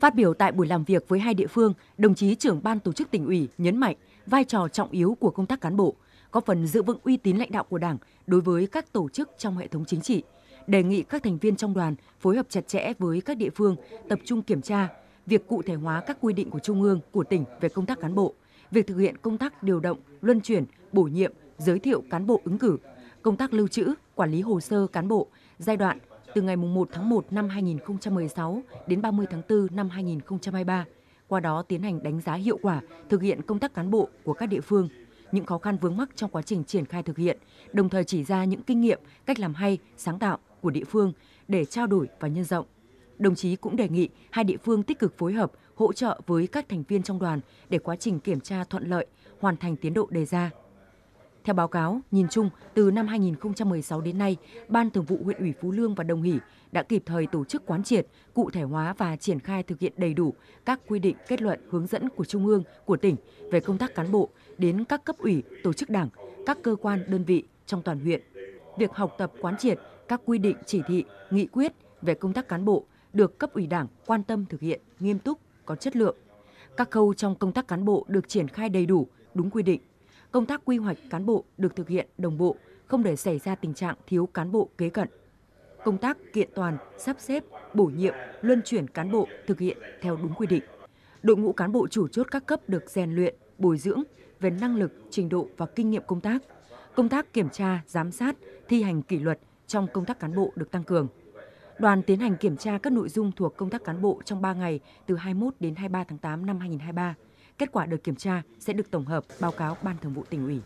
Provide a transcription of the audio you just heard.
Phát biểu tại buổi làm việc với hai địa phương, đồng chí trưởng ban tổ chức tỉnh ủy nhấn mạnh vai trò trọng yếu của công tác cán bộ, góp phần giữ vững uy tín lãnh đạo của Đảng đối với các tổ chức trong hệ thống chính trị, đề nghị các thành viên trong đoàn phối hợp chặt chẽ với các địa phương, tập trung kiểm tra việc cụ thể hóa các quy định của Trung ương, của tỉnh về công tác cán bộ, việc thực hiện công tác điều động, luân chuyển, bổ nhiệm, giới thiệu cán bộ ứng cử, công tác lưu trữ, quản lý hồ sơ cán bộ giai đoạn từ ngày 1 tháng 1 năm 2016 đến 30 tháng 4 năm 2023, qua đó tiến hành đánh giá hiệu quả thực hiện công tác cán bộ của các địa phương, những khó khăn vướng mắc trong quá trình triển khai thực hiện, đồng thời chỉ ra những kinh nghiệm, cách làm hay, sáng tạo của địa phương để trao đổi và nhân rộng. Đồng chí cũng đề nghị hai địa phương tích cực phối hợp, hỗ trợ với các thành viên trong đoàn để quá trình kiểm tra thuận lợi, hoàn thành tiến độ đề ra. Theo báo cáo, nhìn chung, từ năm 2016 đến nay, Ban Thường vụ huyện ủy Phú Lương và Đồng Hỷ đã kịp thời tổ chức quán triệt, cụ thể hóa và triển khai thực hiện đầy đủ các quy định, kết luận, hướng dẫn của Trung ương, của tỉnh về công tác cán bộ đến các cấp ủy, tổ chức đảng, các cơ quan, đơn vị trong toàn huyện. Việc học tập quán triệt các quy định, chỉ thị, nghị quyết về công tác cán bộ được cấp ủy đảng quan tâm thực hiện nghiêm túc, có chất lượng. Các khâu trong công tác cán bộ được triển khai đầy đủ, đúng quy định, công tác quy hoạch cán bộ được thực hiện đồng bộ, không để xảy ra tình trạng thiếu cán bộ kế cận. Công tác kiện toàn, sắp xếp, bổ nhiệm, luân chuyển cán bộ thực hiện theo đúng quy định. Đội ngũ cán bộ chủ chốt các cấp được rèn luyện, bồi dưỡng về năng lực, trình độ và kinh nghiệm công tác. Công tác kiểm tra, giám sát, thi hành kỷ luật trong công tác cán bộ được tăng cường. Đoàn tiến hành kiểm tra các nội dung thuộc công tác cán bộ trong 3 ngày từ 21 đến 23 tháng 8 năm 2023 Kết quả được kiểm tra sẽ được tổng hợp báo cáo Ban Thường vụ tỉnh ủy.